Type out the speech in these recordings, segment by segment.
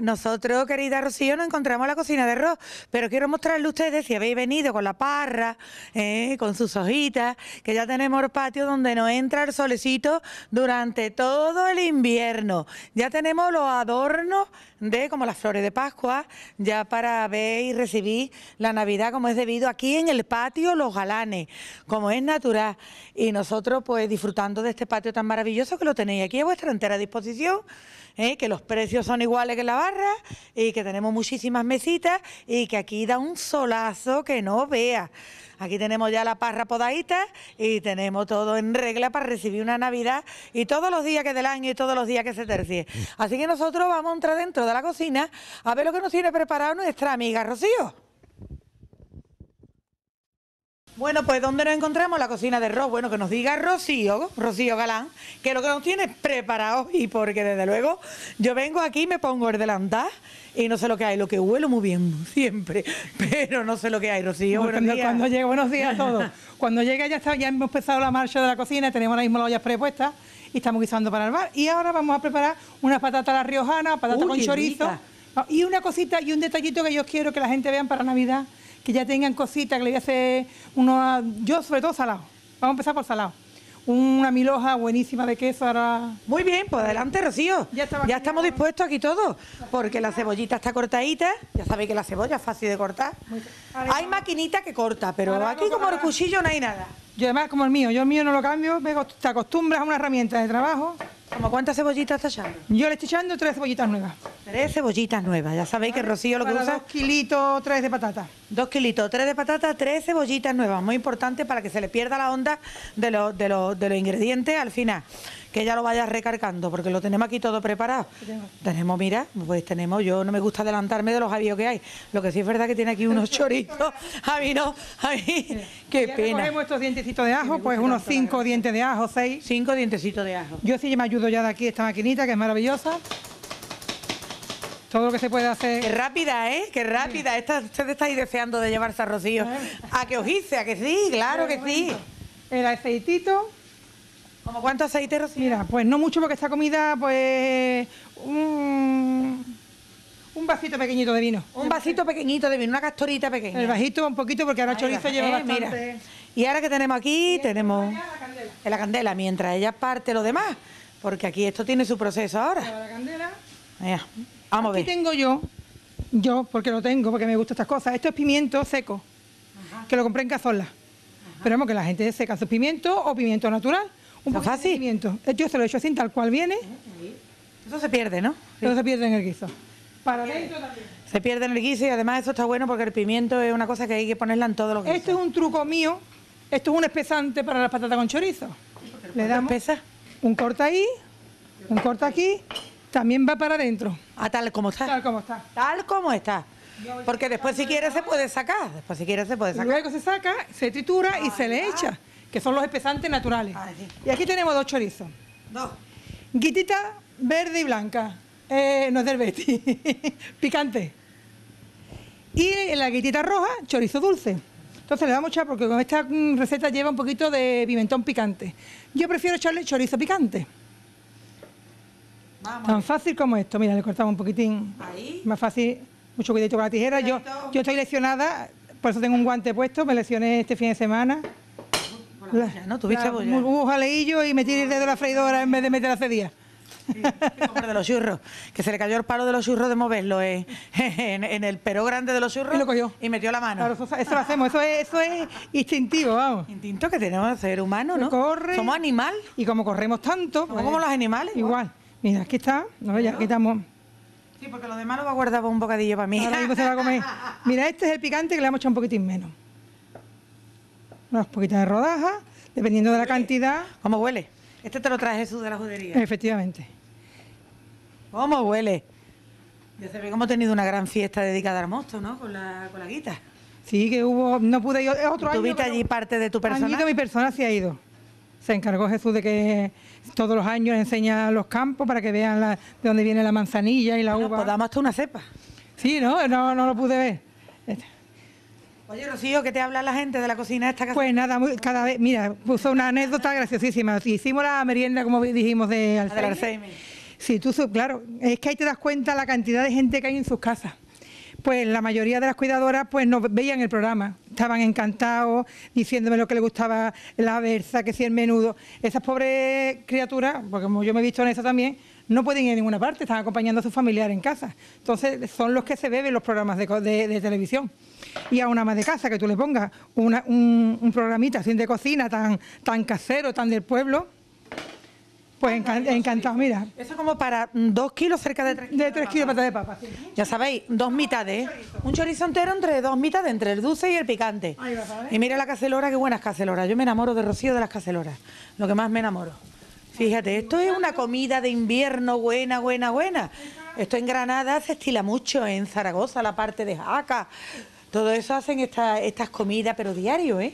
nosotros, querida Rocío, nos encontramos la cocina de arroz, pero quiero mostrarle ustedes, si habéis venido con la parra, eh, con sus hojitas, que ya tenemos el patio donde no entra el solecito durante todo el invierno. Ya tenemos los adornos de, como las flores de Pascua, ya para ver y recibir la Navidad como es debido aquí en el patio Los Galanes, como es natural. Y nosotros, pues, disfrutando de este patio tan maravilloso que lo tenéis aquí a vuestra entera disposición, eh, que los precios son iguales la barra y que tenemos muchísimas mesitas y que aquí da un solazo que no vea. Aquí tenemos ya la parra podadita y tenemos todo en regla para recibir una Navidad y todos los días que del año y todos los días que se tercie. Así que nosotros vamos a entrar dentro de la cocina a ver lo que nos tiene preparado nuestra amiga Rocío. Bueno, pues ¿dónde nos encontramos? La cocina de Ross Bueno, que nos diga Rocío, Rocío Galán, que lo que nos tiene preparado y porque desde luego yo vengo aquí, me pongo el delantal y no sé lo que hay, lo que huelo muy bien siempre, pero no sé lo que hay, Rocío. Bueno, cuando, días. cuando llegue, buenos días a todos. Cuando llegue ya hemos empezado la marcha de la cocina, tenemos las mismas las ollas prepuestas y estamos guisando para el Y ahora vamos a preparar unas patatas a la riojana, patatas con chorizo. Y una cosita y un detallito que yo quiero que la gente vean para Navidad que ya tengan cositas, que le voy a hacer uno, yo sobre todo salado. Vamos a empezar por salado. Una miloja buenísima de queso ahora. Muy bien, pues adelante, Rocío. Ya, estamos dispuestos aquí todos, porque la cebollita está cortadita. Ya sabéis que la cebolla es fácil de cortar. Hay maquinita que corta, pero aquí como el cuchillo no hay nada. Yo además como el mío, yo el mío no lo cambio, te acostumbras a una herramienta de trabajo. ¿Cómo cuántas cebollitas está echando? Yo le estoy echando tres cebollitas nuevas. Tres cebollitas nuevas. Ya sabéis que Rocío lo que usa... dos kilitos, tres de patata. Dos kilitos, tres de patata, tres cebollitas nuevas. Muy importante para que se le pierda la onda de, de, de los ingredientes al final que ya lo vaya recargando, porque lo tenemos aquí todo preparado. Tenemos, mira, pues tenemos, yo no me gusta adelantarme de los avíos que hay. Lo que sí es verdad que tiene aquí unos choritos, a mí no, a mí, qué pena. estos dientecitos de ajo, pues unos cinco dientes de ajo, seis. Cinco dientecitos de ajo. Yo sí me ayudo ya de aquí esta maquinita, que es maravillosa todo lo que se puede hacer. Qué rápida, ¿eh? Qué rápida. ...ustedes usted está ahí deseando de llevarse a Rocío. A que ojice, a que sí, claro que sí. El aceitito. ¿Cómo cuánto aceite Mira, pues no mucho porque esta comida, pues un, vasito pequeñito de vino. Un vasito pequeñito de vino, una castorita pequeña. El vasito un poquito porque ahora Ahí chorizo lleva eh, Y ahora que tenemos aquí, tenemos la candela. la candela, mientras ella parte lo demás, porque aquí esto tiene su proceso ahora. La candela. Mira. Vamos a ver. tengo yo, yo porque lo tengo, porque me gustan estas cosas. Esto es pimiento seco, que lo compré en cazola. Pero que la gente seca sus pimientos o pimiento natural un poco de Yo se lo hecho así, tal cual viene. Eso se pierde, ¿no? Eso se pierde en el guiso. Para Se pierde en el guiso y además eso está bueno porque el pimiento es una cosa que hay que ponerla en todos los guisos. Esto es un truco mío. Esto es un espesante para las patatas con chorizo. Le damos pesa? un corte ahí, un corta aquí, también va para adentro. Ah, tal como está. Tal como está. Tal como está. Porque después si quieres se puede sacar, después si quiere se puede sacar. Luego se saca, se tritura y se le echa que son los espesantes naturales. Ah, y aquí tenemos dos chorizos. Dos. Guitita verde y blanca. Eh, no es del Betty. Picante. Y en la guitita roja, chorizo dulce. Entonces le vamos a echar, porque con esta mm, receta lleva un poquito de pimentón picante. Yo prefiero echarle chorizo picante. Tan fácil como esto. Mira, le cortamos un poquitín. Ahí. Más fácil, mucho cuidado con la tijera. Yo, yo estoy lesionada, por eso tengo un guante puesto. Me lesioné este fin de semana. ¿no? Tuviste un jaleillo y metí el dedo de la freidora en vez de meter hace días de los churros, que se le cayó el palo de los churros de moverlo eh, en, el pero grande de los churros y, lo cogió. y metió la mano. eso, lo hacemos, eso es, instintivo, vamos. Instinto que tenemos ser humano, ¿no? Corre, Somos animal. Y como corremos tanto. como pues, los animales. Igual. Mira, aquí está, no, ya, aquí estamos. Sí, porque lo demás lo va a guardar un bocadillo para mí. Mira, este es el picante que le hemos echado un poquitín menos unas poquitas de rodajas, dependiendo de la cantidad. ¿Cómo huele? Este te lo trae Jesús de la judería. Efectivamente. ¿Cómo huele? Ya se ve que hemos tenido una gran fiesta dedicada al mosto, ¿no? Con la, con guita. Sí, que hubo, no pude ir otro año. ¿Tuviste allí parte de tu persona? mi persona sí ha ido. Se encargó Jesús de que todos los años enseña los campos para que vean de dónde viene la manzanilla y la uva. uva. Pues Podamos hasta una cepa. Sí, ¿no? No, no lo pude ver. Oye, Rocío, ¿qué te habla la gente de la cocina de esta casa? Pues nada, cada vez, mira, puso una anécdota graciosísima. Hicimos la merienda, como dijimos, de Alzheimer. Sí, tú, claro, es que ahí te das cuenta la cantidad de gente que hay en sus casas pues la mayoría de las cuidadoras pues no veían el programa, estaban encantados, diciéndome lo que les gustaba la versa, que si el menudo. Esas pobres criaturas, porque como yo me he visto en eso también, no pueden ir a ninguna parte, están acompañando a sus familiares en casa. Entonces son los que se beben los programas de, televisión. Y a una ama de casa que tú le pongas un, programita así de cocina tan, tan casero, tan del pueblo, pues encantado, mira. Eso como para mm, dos kilos, cerca de tres kilos. De tres de papa. Ya sabéis, dos mitades. ¿eh? Un chorizo entero entre dos mitades, entre el dulce y el picante. Y mira la cacelora, qué buenas caceloras. Yo me enamoro de Rocío de las caceloras. Lo que más me enamoro. Fíjate, esto es una comida de invierno buena, buena, buena. Esto en Granada se estila mucho, en Zaragoza, la parte de Jaca. Todo eso hacen esta, estas comidas, pero diario, ¿eh?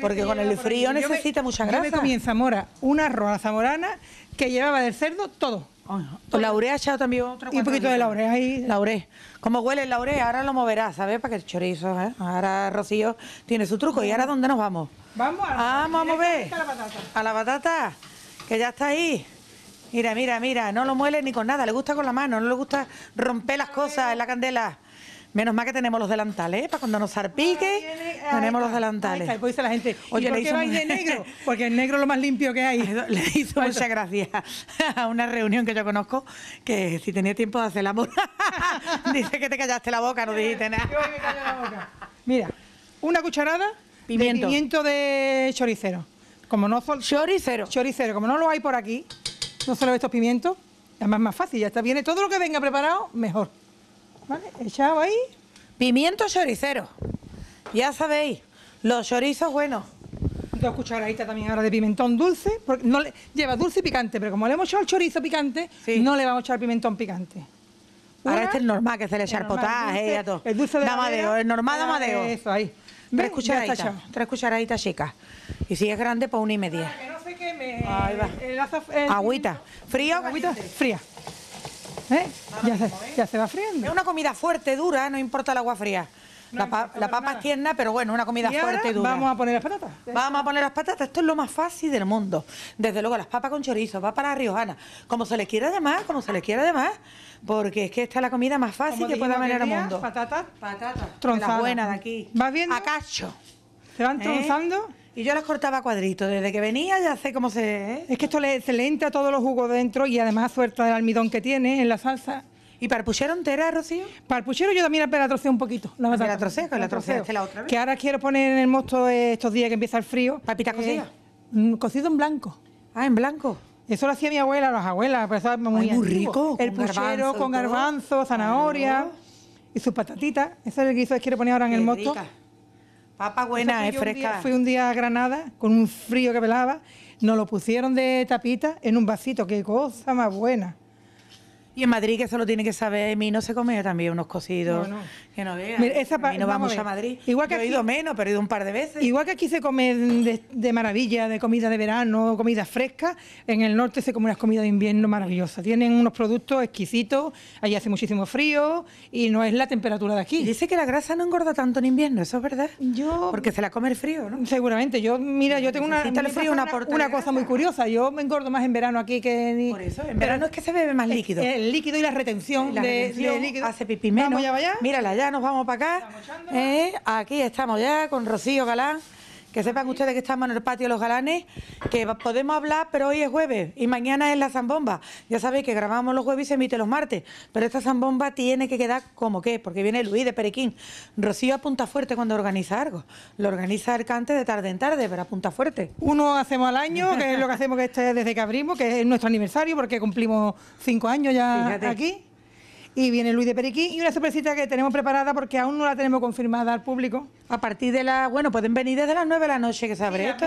Porque con el frío necesita mucha grasa. Yo me comí en Zamora una arroz zamorana que llevaba del cerdo todo. Oh, La urea echado también Y un poquito de laurea ahí. Lauré. Como huele la laurea, ahora lo moverás, ¿sabes? Para que el chorizo, ¿eh? Ahora Rocío tiene su truco. ¿Y ahora dónde nos vamos? Vamos a, ah, vamos a mover. A la patata, que ya está ahí. Mira, mira, mira. No lo muele ni con nada. Le gusta con la mano. No le gusta romper las cosas en la candela. Menos mal que tenemos los delantales, ¿eh? para cuando nos zarpique, tenemos los delantales. pues dice la gente, Oye, ¿y por qué vais de negro? Porque el negro es lo más limpio que hay. Le hizo muchas gracias a una reunión que yo conozco, que si tenía tiempo de hacer la boca, dice que te callaste la boca, no dijiste nada. Yo me callé la boca. Mira, una cucharada pimiento. de pimiento de choricero. Como no choricero. Choricero, como no lo hay por aquí, no solo estos pimientos, además más fácil, ya está, viene todo lo que venga preparado, mejor. ¿vale? Echado ahí. Pimiento choricero. Ya sabéis, los chorizos buenos. Dos cucharaditas también ahora de pimentón dulce. Porque no le, lleva dulce y picante, pero como le hemos echado el chorizo picante, no le vamos a echar pimentón picante. ahora este es normal que se le echa potaje y todo. El dulce de amadeo, el normal de amadeo. Eso, ahí. Tres cucharaditas, tres cucharaditas chicas. Y si es grande, pues una y media. que no Agüita. Frío. Agüita fría. ¿Eh? Ya, se, ya se va friendo. Es una comida fuerte, dura, no importa el agua fría. la, la, papa es tierna, pero bueno, una comida fuerte y dura. Vamos a poner las patatas. Vamos a poner las patatas. Esto es lo más fácil del mundo. Desde luego, las papas con chorizo, va para Riojana. Como se les quiera de más, como se les quiera de más. Porque es que esta es la comida más fácil que pueda venir al mundo. Patatas, patatas. Tronzadas. De de aquí. ¿Vas viendo? A cacho. ...se van ¿Eh? tronzando? Y yo las cortaba cuadritos. Desde que venía ya sé cómo se. ¿eh? Es que esto le, se le entra todos los jugos dentro y además suelta el almidón que tiene en la salsa. ¿Y para el puchero entera, Rocío? Para el puchero yo también la troceo un poquito. La ah, La troceo, que la ahora quiero poner en el mosto estos días que empieza el frío. ¿Papitas eh, cocidas? Mm, cocido en blanco. Ah, en blanco. Eso lo hacía mi abuela, las abuelas, pero pues, muy, muy rico. El puchero con garbanzo, zanahoria y sus patatitas. Eso es el guiso que quiero poner ahora en el mosto. Papa buena, es fresca. fui un día a Granada con un frío que pelaba, nos lo pusieron de tapita en un vasito, qué cosa más buena. Y en Madrid, que eso lo tiene que saber, no se come también unos cocidos... No, no. Que no veas. esa a, Madrid. Igual que Yo he ido menos, pero he ido un par de veces. Igual que aquí se come de, maravilla, de comida de verano, comida fresca, en el norte se come unas comidas de invierno maravillosas. Tienen unos productos exquisitos, allí hace muchísimo frío y no es la temperatura de aquí. dice que la grasa no engorda tanto en invierno, ¿eso es verdad? Yo... Porque se la come el frío, ¿no? Seguramente. Yo, mira, yo tengo una, frío, una, cosa muy curiosa. Yo me engordo más en verano aquí que... Por eso, en verano es que se bebe más líquido el líquido y la retención, de, líquido. Hace pipí menos. Vamos ya, Mírala, ya nos vamos para acá. Eh, aquí estamos ya con Rocío Galán. Que sepan ustedes que estamos en el patio los galanes, que podemos hablar, pero hoy es jueves y mañana es la zambomba. Ya sabéis que grabamos los jueves y se emite los martes, pero esta zambomba tiene que quedar como que, porque viene Luis de Perequín. Rocío apunta fuerte cuando organiza algo. Lo organiza cante de tarde en tarde, pero apunta fuerte. Uno hacemos al año, que es lo que hacemos desde que abrimos, que es nuestro aniversario, porque cumplimos cinco años ya aquí y viene Luis de Periquí y una sorpresita que tenemos preparada porque aún no la tenemos confirmada al público. A partir de la, bueno, pueden venir desde las 9 de la noche que se abre esto.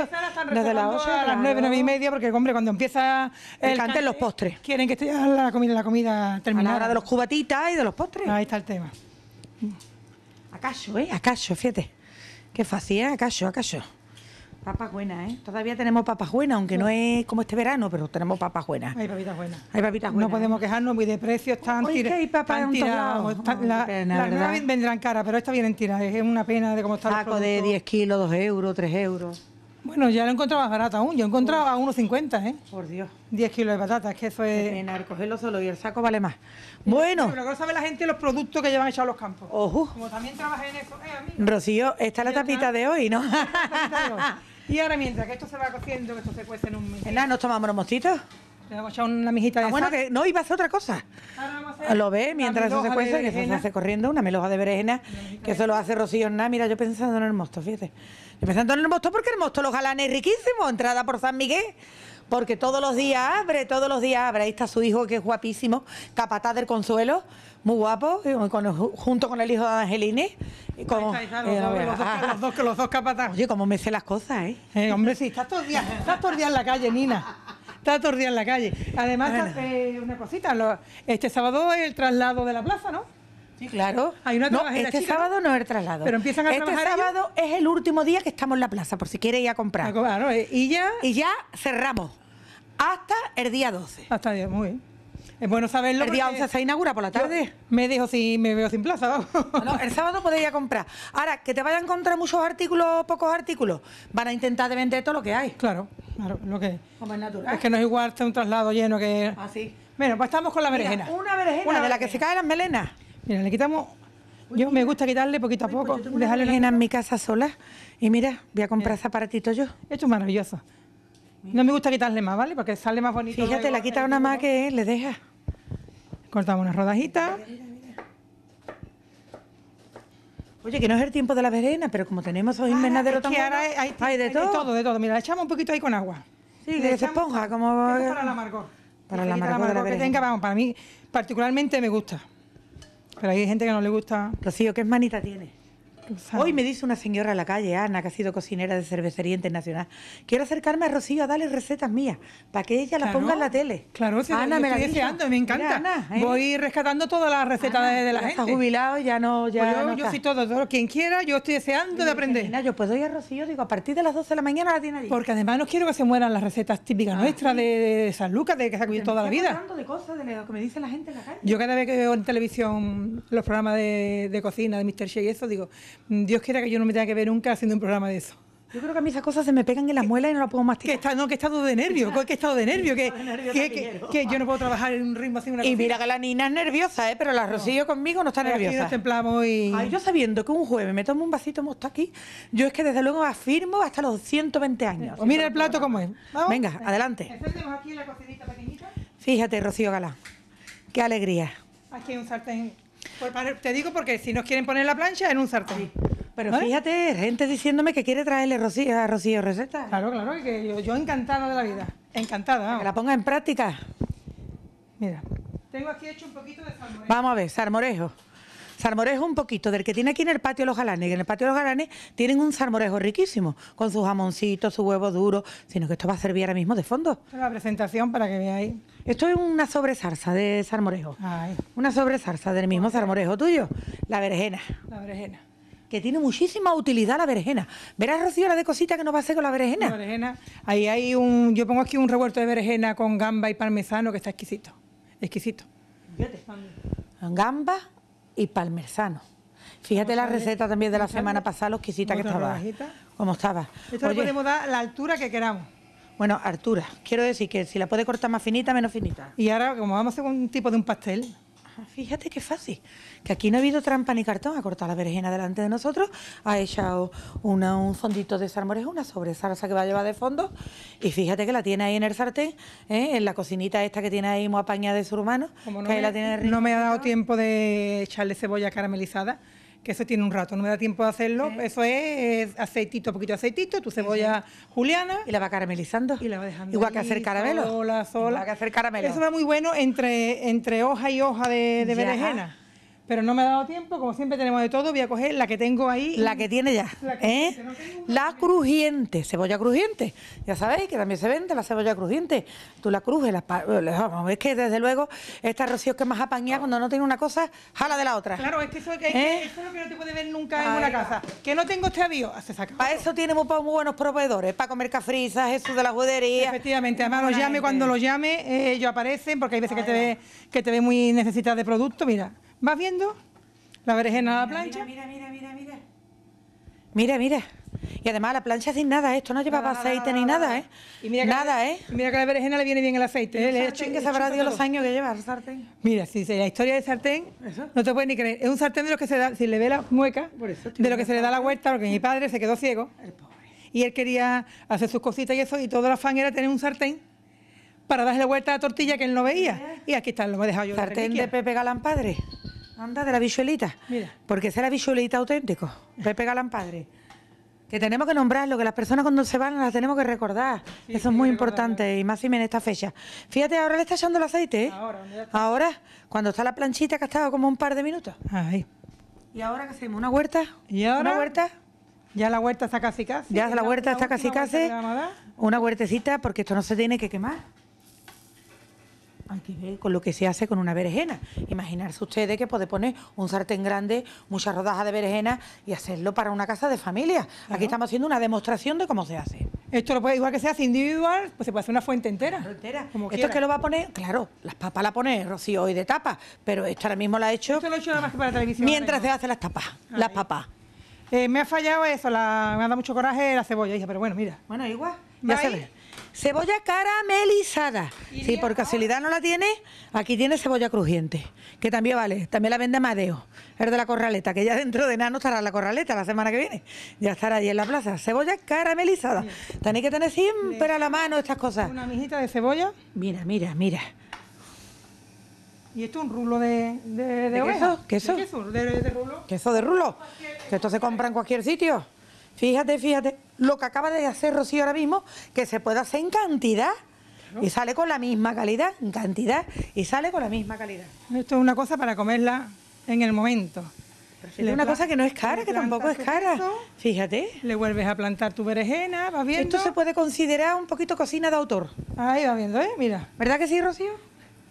desde las 8 a las 9, 9 y media porque, hombre, cuando empieza el, cante, los postres. Quieren que esté la comida, la comida terminada. de los cubatitas y de los postres. Ahí está el tema. Mm. Acaso, ¿eh? Acaso, fíjate. Qué fácil, ¿eh? Acaso, acaso. Papas buenas, ¿eh? Todavía tenemos papas buenas, aunque no es como este verano, pero tenemos papas buenas. Hay papitas buenas. Hay papitas buenas. No podemos quejarnos, muy de precio, están tiradas. hay papas en tiradas. la, verdad vendrán cara, pero estas vienen tiradas. Es una pena de cómo está Saco de 10 kilos, 2 euros, 3 euros. Bueno, ya lo he encontrado más barato aún. Yo he encontrado a 1,50, ¿eh? Por Dios. 10 kilos de patatas, que eso es... En cogerlo solo y el saco vale más. Bueno. Pero cosa sabe la gente los productos que llevan echados los campos. Ojo. Como también trabajé en eso. Eh, Rocío, es la tapita de hoy, ¿no? Y ahora mientras que esto se va cociendo, que esto se cuece en un minuto? Nada, ¿nos tomamos los mostitos. Le vamos a una mijita ah, de sal. bueno, que no iba a hacer otra cosa. Ahora a lo ve mientras eso se cuece, que eso se hace corriendo, una meloja de berenjena, que eso lo hace Rocío nada. Mira, yo pensando en el mosto, fíjate. Yo pensando en el mosto porque el mosto los galanes es riquísimo, entrada por San Miguel porque todos los días abre, todos los días abre. Ahí está su hijo que es guapísimo, capataz del consuelo, muy guapo, junto con el hijo de Angelini. Como, eh, los, dos, los, ah. Oye, como me sé las cosas, ¿eh? eh hombre, sí, estás todos en la calle, Nina está tordía en la calle. Además, eh, una cosita, este sábado es el traslado de la plaza, ¿no? claro. Hay una este sábado ¿no? es el traslado. Pero empiezan a este sábado es el último día que estamos en la plaza, por si quiere ir a comprar. Ah, claro, y ya... Y ya cerramos hasta el día 12. Hasta el día, muy bien. Es bueno saberlo. El día 11 se inaugura por la tarde. me dijo si me veo sin plaza. el sábado a comprar. Ahora, que te vayan a encontrar muchos artículos, pocos artículos, van a intentar de vender todo lo que hay. Claro, claro, lo que Como es natural. Es que no es igual un traslado lleno que. Así. Ah, bueno, pues estamos con la berenjena. una berenjena. Una de las que se caen las melenas. Mira, le quitamos. Yo me gusta quitarle poquito a poco. Pues Dejarle berenjena en mi casa sola. Y mira, voy a comprar zapatitos yo. Esto es maravilloso. No me gusta quitarle más, ¿vale? Porque sale más bonito. Fíjate, la quita una más que le deja. Cortamos unas rodajitas. Oye, que no es el tiempo de la verena, pero como tenemos esos ah, invernaderos tan ahora hay, hay, de, todo. de todo. de todo, Mira, le echamos un poquito ahí con agua. Sí, de esa esponja, como... Para la amargor. Para la amargor, de la verena. Que tenga, vamos, para mí particularmente me gusta. Pero hay gente que no le gusta... Rocío, ¿qué manita tiene? Hoy me dice una señora a la calle, Ana, que ha sido cocinera de cervecería internacional, quiero acercarme a Rocío a darle recetas mías, para que ella las ponga en la tele. Claro, sí, Ana, me me encanta. ¿eh? Voy rescatando todas las recetas de, la gente. Está jubilado, ya no, ya pues yo, no yo todo, todo, quien quiera, yo estoy deseando de aprender. yo puedo ir a Rocío, digo, a partir de las 12 de la mañana la tiene allí. Porque además no quiero que se mueran las recetas típicas ah, nuestras de, San Lucas, de que se ha cuidado toda la vida. hablando de cosas, de lo que me dice la gente en la calle. Yo cada vez que veo en televisión los programas de, de cocina de Mr. Shea y eso, digo, Dios quiera que yo no me tenga que ver nunca haciendo un programa de eso. Yo creo que a mí esas cosas se me pegan en las muelas y no las puedo masticar. Que está, no, que he estado de nervio, que estado de nervio, que, que, yo no puedo trabajar en un ritmo así. y mira que la Nina es nerviosa, ¿eh? pero la Rocío conmigo no está nerviosa. y... Ay, yo sabiendo que un jueves me tomo un vasito mosto aquí, yo es que desde luego afirmo hasta los 120 años. O pues mira el plato como es. Venga, adelante. aquí la cocinita pequeñita. Fíjate, Rocío Galán, qué alegría. Aquí hay un sartén te digo porque si nos quieren poner la plancha en un sartén. Pero fíjate, gente diciéndome que quiere traerle Rocío, a Rocío receta. Claro, claro, que yo, encantada de la vida. Encantada. Que la ponga en práctica. Mira. Tengo aquí hecho un poquito de salmorejo. Vamos a ver, salmorejo. Sarmorejo un poquito, del que tiene aquí en el patio Los Galanes, Y en el patio Los Galanes tienen un sarmorejo riquísimo, con sus jamoncitos, su huevo duro, sino que esto va a servir ahora mismo de fondo. La presentación para que veáis. Esto es una sobresalsa de sarmorejo. Ay. Una sobresalsa del mismo pues, sarmorejo tuyo, la vergena. La vergena que tiene muchísima utilidad la berenjena. Verás, Rocío, la de cosita que nos va a hacer con la berenjena. La berenjena, ahí hay un, yo pongo aquí un revuelto de berenjena con gamba y parmesano que está exquisito, exquisito. Fíjate. Gamba, y palmerzano... Fíjate la receta también de la semana pasada, lo exquisita que estaba. ¿Cómo estaba? Esto podemos dar la altura que queramos. Bueno, altura. Quiero decir que si la puede cortar más finita, menos finita. Y ahora, como vamos a hacer un tipo de un pastel, Ah, fíjate qué fácil, que aquí no ha habido trampa ni cartón. Ha cortado la berenjena delante de nosotros, ha echado una, un fondito de una sobre salsa que va a llevar de fondo y fíjate que la tiene ahí en el sartén, ¿eh? en la cocinita esta que tiene ahí muy de su hermano. que la tiene no me ha dado tiempo de echarle cebolla caramelizada que eso tiene un rato, no me da tiempo de hacerlo. Eso es, aceitito, poquito aceitito, tu cebolla juliana. Y la va caramelizando. Y la va dejando. Igual que hacer caramelo. Sola, sola. Igual que hacer caramelo. Eso va muy bueno entre, entre hoja y hoja de, de berenjena pero no me ha dado tiempo. Como siempre tenemos de todo, voy a coger la que tengo ahí. La que tiene ya. La, ¿eh? la crujiente, cebolla crujiente. Ya sabéis que también se vende la cebolla crujiente. Tú la crujes, la, es que desde luego esta Rocío es que más apañada cuando no tiene una cosa, jala de la otra. Claro, es que eso, es, que, es ¿Eh? lo que no te puede ver nunca en una casa. Que no tengo este avión, ah, se saca. Para eso tiene muy buenos proveedores, para comer cafrizas, eso de la judería. Efectivamente, además los llame cuando lo llame, ellos aparecen, porque hay veces que te, ve, que te ve muy necesitada de producto, mira. ¿Vas viendo? La berenjena a la plancha. Mira, mira, mira, mira, mira. Mira, Y además la plancha sin nada, ¿eh? esto no llevaba aceite ni nada, ¿eh? nada, ¿eh? mira que a la berenjena le viene bien el aceite. ¿eh? El, sartén que sabrá Dios los años que lleva el sartén. Mira, si la historia del sartén, no te puedes ni creer. Es un sartén de los que se da, si le ve la mueca, de lo que se le da la vuelta, porque mi padre se quedó ciego. Y él quería hacer sus cositas y eso, y todo el afán era tener un sartén para darle vuelta a la tortilla que él no veía. Y aquí está, lo me he dejado yo. Sartén de Pepe Galán Padre. Anda, de la visuelita, Mira. Porque la bichuelita auténtico. Pepe Galán Padre. Que tenemos que nombrarlo, que las personas cuando se van las tenemos que recordar. Eso es muy importante y más si en esta fecha. Fíjate, ahora le está echando el aceite, ¿eh? Ahora, cuando está la planchita que ha estado como un par de minutos. Ahí. ¿Y ahora qué hacemos? ¿Una huerta? ¿Y ahora? ¿Una huerta? Ya la huerta está casi casi. Ya la huerta está casi casi. Una huertecita porque esto no se tiene que quemar con lo que se hace con una berenjena. Imaginarse ustedes que puede poner un sartén grande, muchas rodajas de berenjena y hacerlo para una casa de familia. Aquí estamos haciendo una demostración de cómo se hace. Esto lo puede, igual que se hace individual, pues se puede hacer una fuente entera. entera. esto es que lo va a poner, claro, las papas la pone Rocío hoy de tapa, pero esto ahora mismo la ha hecho. Esto lo ha hecho nada más que para la televisión. Mientras se hace las tapas, ah, las papas. Eh, me ha fallado eso, me ha dado mucho coraje la cebolla, hija, pero bueno, mira. Bueno, igual. Ya se ve. Cebolla caramelizada. Si por casualidad no la tiene, aquí tiene cebolla crujiente, que también vale. También la vende Madeo, el de la corraleta, que ya dentro de nada no estará la corraleta la semana que viene. Ya estará ahí en la plaza. Cebolla caramelizada. Tenéis que tener siempre a la mano estas cosas. Una mijita de cebolla. Mira, mira, mira. ¿Y esto es un rulo de, de, de, queso? queso de queso de rulo? ¿Queso de rulo? Que esto se compra en cualquier sitio. Fíjate, fíjate, lo que acaba de hacer Rocío ahora mismo, que se puede hacer en cantidad. Y sale con la misma calidad, en cantidad, y sale con la misma calidad. Esto es una cosa para comerla en el momento. Es una cosa que no es cara, que tampoco es cara. Fíjate. Le vuelves a plantar tu berenjena, va viendo. Esto se puede considerar un poquito cocina de autor. Ahí va viendo, ¿eh? Mira. ¿Verdad que sí, Rocío?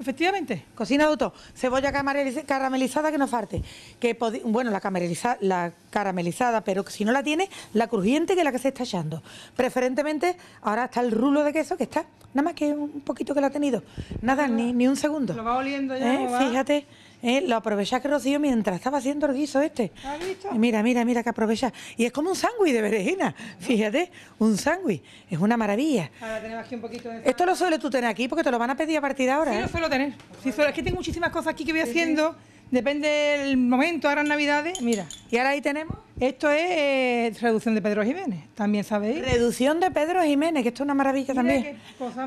Efectivamente, cocina de auto, cebolla caramelizada que no falte, que bueno, la caramelizada, la caramelizada, pero si no la tiene, la crujiente que es la que se está echando. Preferentemente, ahora está el rulo de queso que está, nada más que un poquito que la ha tenido, nada, ni, ni un segundo. Lo va oliendo ya. ¿Eh? Fíjate. ¿Eh? Lo aprovechás que Rocío mientras estaba haciendo el guiso este. Visto? Mira, mira, mira que aprovecha Y es como un sándwich de berenjena, fíjate, un sándwich. Es una maravilla. Ahora tenemos aquí un poquito de... Esto lo suele tú tener aquí porque te lo van a pedir a partir de ahora. Sí, lo ¿eh? suelo tener. Sí, Es que tengo muchísimas cosas aquí que voy haciendo. Depende del momento, ahora en Navidades, mira. Y ahora ahí tenemos. Esto es eh, reducción de Pedro Jiménez, también sabéis. Reducción de Pedro Jiménez, que esto es una maravilla también.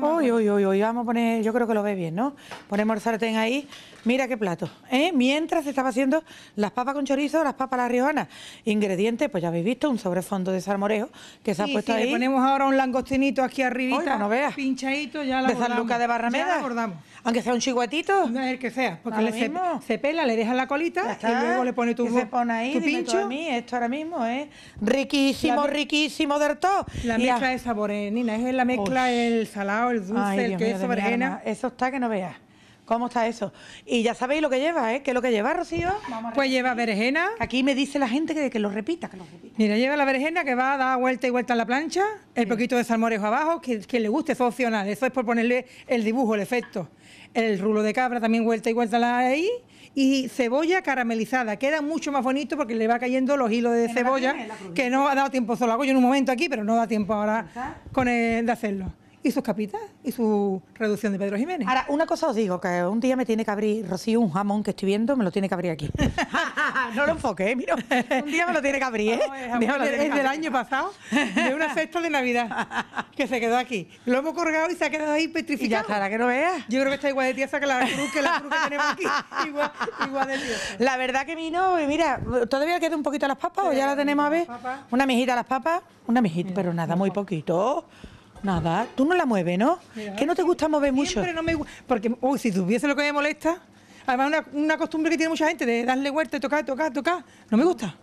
Uy, uy, uy, uy, vamos a poner, yo creo que lo ve bien, ¿no? Ponemos el sartén ahí, mira qué plato. ¿eh? Mientras se estaba haciendo las papas con chorizo, las papas a la riojana. Ingredientes, pues ya habéis visto, un sobrefondo de salmorejo que se ha puesto ahí. Le ponemos ahora un langostinito aquí arribita, pues pinchadito, ya la De de Barrameda. Ya aunque sea un chihuatito. A el que sea, porque le se, se, pela, le dejas la colita y luego le pone tu, se pone ahí, pincho. A mí, esto ahora mismo es riquísimo, riquísimo de todo. La mezcla de sabores, Nina, es la mezcla, el salado, el dulce, el queso, vergena. Eso está que no veas. ¿Cómo está eso? Y ya sabéis lo que lleva, ¿eh? ¿Qué es lo que lleva, Rocío? pues lleva vergena. Aquí me dice la gente que, que, lo repita, que lo repita. Mira, lleva la vergena que va a dar vuelta y vuelta en la plancha, el poquito de salmorejo abajo, que, le guste, es opcional, eso es por ponerle el dibujo, el efecto el rulo de cabra también vuelta y vuelta ahí y cebolla caramelizada. Queda mucho más bonito porque le va cayendo los hilos de cebolla que no ha dado tiempo solo. Hago yo en un momento aquí, pero no da tiempo ahora con el, de hacerlo y sus capitas y su reducción de Pedro Jiménez. Ahora, una cosa os digo, que un día me tiene que abrir Rocío un jamón que estoy viendo, me lo tiene que abrir aquí. no lo enfoqué, ¿eh? mira. Un día me lo tiene que abrir, ¿eh? es, del año pasado, de una cesta de Navidad, que se quedó aquí. Lo hemos colgado y se ha quedado ahí petrificado. ya está, que no veas. Yo creo que está igual de tiesa que la cruz que, la cruz que tenemos aquí. Igual, igual de tiesa. La verdad que mi novio, mira, todavía queda un poquito a las papas o ya la tenemos a ver. Una mijita a las papas, una mijita, pero nada, muy poquito. Nada, tú no la mueves, ¿no? que no te gusta mover mucho. Siempre no me Porque, uy, si tuviese lo que me molesta. Además, una, una costumbre que tiene mucha gente de darle vuelta tocar, tocar, tocar. No me gusta.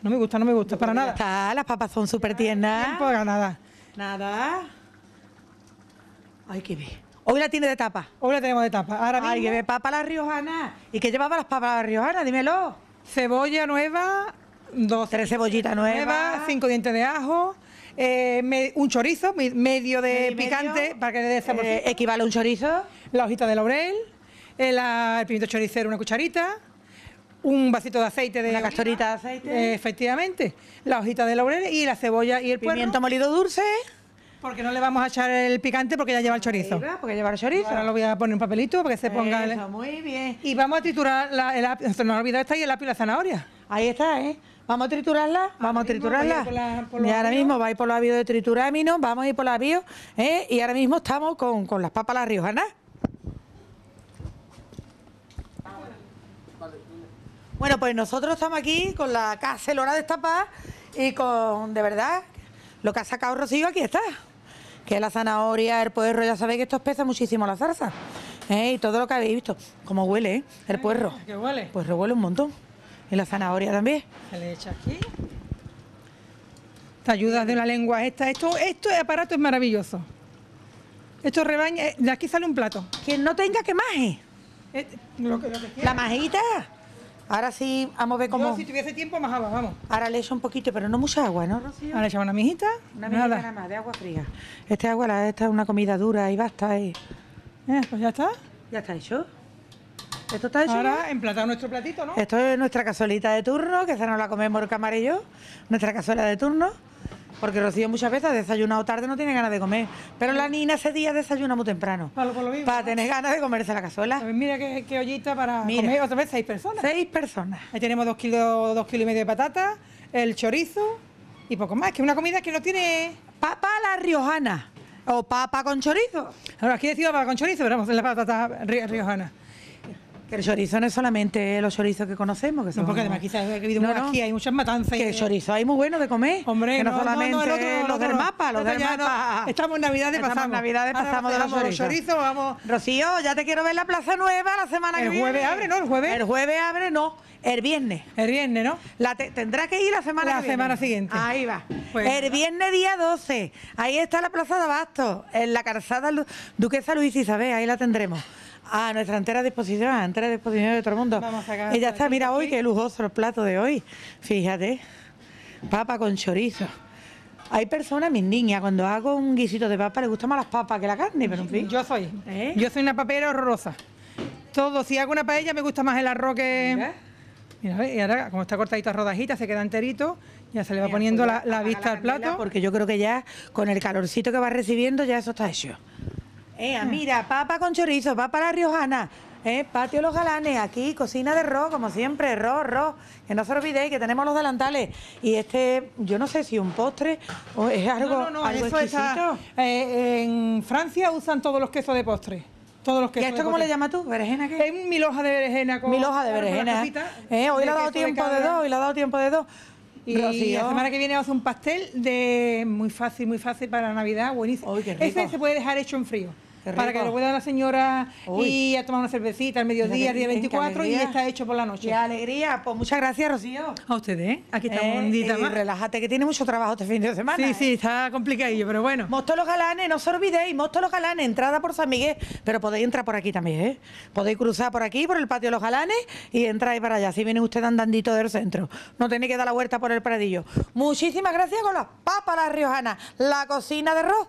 No me gusta, no me gusta, para nada. Está, las papas son súper tiernas. nada. Nada. Ay, qué bien. Hoy la tiene de tapa. Hoy la tenemos de tapa. Ahora Ay, que ve papa la riojana. ¿Y qué llevaba las papas la riojana? Dímelo. Cebolla nueva, dos. Tres cebollitas nuevas. cinco dientes de ajo, eh, un chorizo, medio de picante, para que le dé eh, equivale a un chorizo. La hojita de laurel, eh, el, pimiento choricero, una cucharita un vasito de aceite de La castorita de aceite efectivamente la hojita de laurel y la cebolla y el pimiento molido dulce porque no le vamos a echar el picante porque ya lleva el chorizo porque lleva el chorizo ahora lo voy a poner un papelito para que se ponga Eso, muy bien y vamos a triturar la, el lápiz no está ahí el lápiz y la zanahoria ahí está eh Vamos a triturarla, vamos a triturarla. y ahora va mismo vais por los avíos de trituramino, vamos a ir por los avíos, ¿eh? y ahora mismo estamos con, las papas las riojanas. Bueno, pues nosotros estamos aquí con la de esta paz, y con, de verdad, lo que ha sacado Rocío aquí está. Que es la zanahoria, el puerro, ya sabéis que esto pesa muchísimo la salsa. ¿eh? Y todo lo que habéis visto. Como huele, ¿eh? El puerro. ¿Qué huele. Pues huele un montón. Y la zanahoria también. Se le echa aquí. Te ayudas de la lengua esta. Esto, esto aparato es maravilloso. Esto rebaña. Eh, de aquí sale un plato. Quien no tenga que maje. Eh, la majita. Ahora sí, vamos a ver cómo. si tuviese tiempo, majaba, vamos. Ahora le echo un poquito, pero no mucha agua, ¿no, Ahora le echamos una mijita. Una mijita nada. más, de agua fría. Este agua, esta es una comida dura y basta. Eh, eh pues ya está. Ya está hecho. Esto Ahora emplatado nuestro platito, ¿no? Esto es nuestra cazuelita de turno, que esa nos la comemos el camarillo, nuestra cazuela de turno. Porque Rocío muchas veces ha desayunado tarde, no tiene ganas de comer. Pero la Nina ese día desayuna muy temprano. Para, tener ganas de comerse la cazuela. Pues mira qué, ollita para comer otra vez seis personas. Seis personas. Ahí tenemos dos kilos, dos y medio de patata, el chorizo y poco más. Que es una comida que no tiene... Papa la riojana. O papa con chorizo. Ahora, aquí decimos papa con chorizo, pero vamos, la patata riojana. Que el chorizo no es solamente los chorizos que conocemos. Que son no, porque además quizás ha habido aquí, hay muchas matanzas. Que el chorizo hay muy bueno de comer. Hombre, que no, solamente los del mapa, los del mapa. estamos en Navidades, estamos pasamos. Navidades, pasamos de los chorizos. Chorizo, vamos. Rocío, ya te quiero ver la Plaza Nueva la semana que viene. El jueves abre, ¿no? El jueves. El jueves abre, no. El viernes. El viernes, ¿no? La tendrá que ir la semana La que viene. semana siguiente. Ahí va. Pues el viernes día 12. Ahí está la Plaza de Abasto, en la calzada Duquesa Luis Isabel, ahí la tendremos a nuestra entera disposición, a entera disposición de todo el mundo. Ella está, mira hoy, qué lujoso el plato de hoy. Fíjate, papa con chorizo. Hay personas, mis niñas, cuando hago un guisito de papa, les gustan más las papas que la carne, pero en fin. Yo soy. ¿Eh? Yo soy una papera horrorosa. Todo, si hago una paella, me gusta más el arroz que... Mira. y ahora, como está cortadito a rodajitas, se queda enterito, ya se le va poniendo pues la, vista al plato. Porque yo creo que ya, con el calorcito que va recibiendo, ya eso está hecho. Hmm. mira, papa con chorizo, papa la riojana, eh, patio los galanes, aquí cocina de ro, como siempre, ro, ro. Que no se olvidéis que tenemos los delantales. Y este, yo no sé si un postre o es algo, no, no, algo eso exquisito. Eh, en Francia usan todos los quesos de postre. Todos los quesos ¿Y esto cómo le llamas tú? ¿Berenjena qué? Es mi loja de berenjena. Con, mil loja de berenjena. Eh, hoy le ha dado tiempo de, de dos, hoy le ha dado tiempo de dos. Y la semana que viene hacer un pastel de muy fácil, muy fácil para Navidad, buenísimo. Este se puede dejar hecho en frío para que lo pueda la señora y a tomar una cervecita al mediodía, el día 24, y está hecho por la noche. Qué alegría. Pues muchas gracias, Rocío. A ustedes. ¿eh? Aquí estamos eh, un eh, Relájate, que tiene mucho trabajo este fin de semana. Sí, sí, está complicadillo, pero bueno. Mosto los galanes, no os olvidéis, Mosto los galanes, entrada por San Miguel, pero podéis entrar por aquí también, ¿eh? Podéis cruzar por aquí, por el patio de los galanes, y entráis para allá. Si viene usted andandito del centro, no tenéis que dar la vuelta por el paradillo. Muchísimas gracias con las papas la Riojana la cocina de arroz...